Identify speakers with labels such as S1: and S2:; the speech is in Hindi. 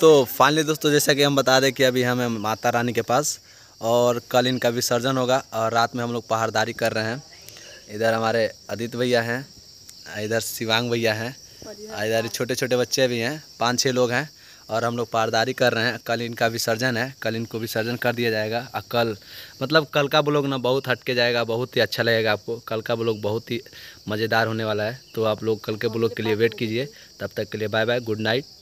S1: तो फाइनली दोस्तों जैसा कि हम बता दें कि अभी हमें माता रानी के पास और कल इनका विसर्जन होगा और रात में हम लोग पहाड़दारी कर रहे हैं इधर हमारे अदित भैया हैं इधर शिवांग भैया हैं इधर छोटे छोटे बच्चे भी हैं पाँच छः लोग हैं और हम लोग पारदारी कर रहे हैं कल इनका विसर्जन है कल इनको विसर्जन कर दिया जाएगा और कल मतलब कल का ब्लॉग ना बहुत हटके जाएगा बहुत ही अच्छा लगेगा आपको कल का ब्लॉग बहुत ही मज़ेदार होने वाला है तो आप लोग कल के हाँ, ब्लॉग के लिए वेट कीजिए तब तक के लिए बाय बाय गुड नाइट